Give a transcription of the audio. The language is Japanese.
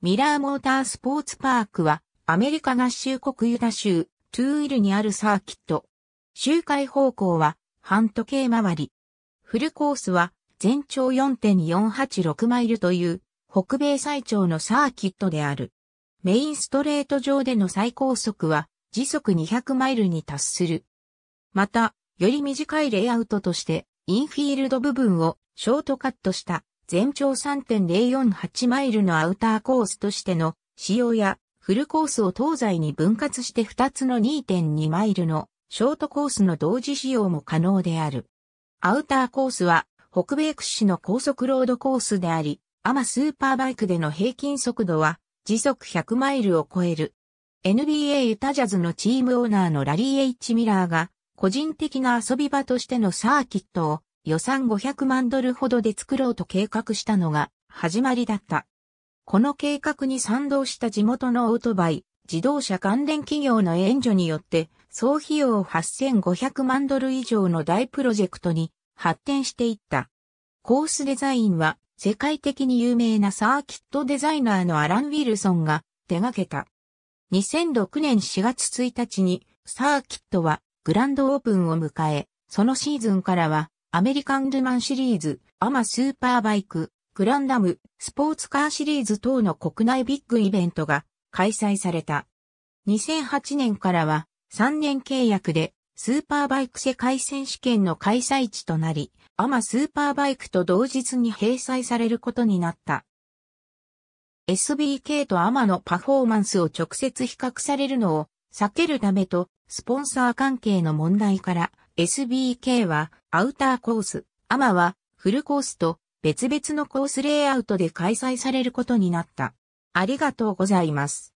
ミラーモータースポーツパークは、アメリカ合衆国ユタ州、トゥーイルにあるサーキット。周回方向は、半時計回り。フルコースは、全長4.486マイルという、北米最長のサーキットである。メインストレート上での最高速は、時速200マイルに達する。また、より短いレイアウトとして、インフィールド部分をショートカットした全長3.048マイルのアウターコースとしての使用や、フルコースを東西に分割して2つの2.2マイルのショートコースの同時使用も可能である。アウターコースは北米屈指の高速ロードコースであり、アマスーパーバイクでの平均速度は時速100マイルを超える。NBA ユタジャズのチームオーナーのラリー・エイチ・ミラーが個人的な遊び場としてのサーキットを予算500万ドルほどで作ろうと計画したのが始まりだった。この計画に賛同した地元のオートバイ、自動車関連企業の援助によって、総費用8500万ドル以上の大プロジェクトに発展していった。コースデザインは世界的に有名なサーキットデザイナーのアラン・ウィルソンが手掛けた。2006年4月1日にサーキットはグランドオープンを迎え、そのシーズンからはアメリカンルマンシリーズ、アマスーパーバイク、グランダム、スポーツカーシリーズ等の国内ビッグイベントが開催された。2008年からは3年契約でスーパーバイク世界選手権の開催地となり、アマスーパーバイクと同日に閉催されることになった。SBK とアマのパフォーマンスを直接比較されるのを避けるためと、スポンサー関係の問題から、SBK はアウターコース、アマはフルコースと別々のコースレイアウトで開催されることになった。ありがとうございます。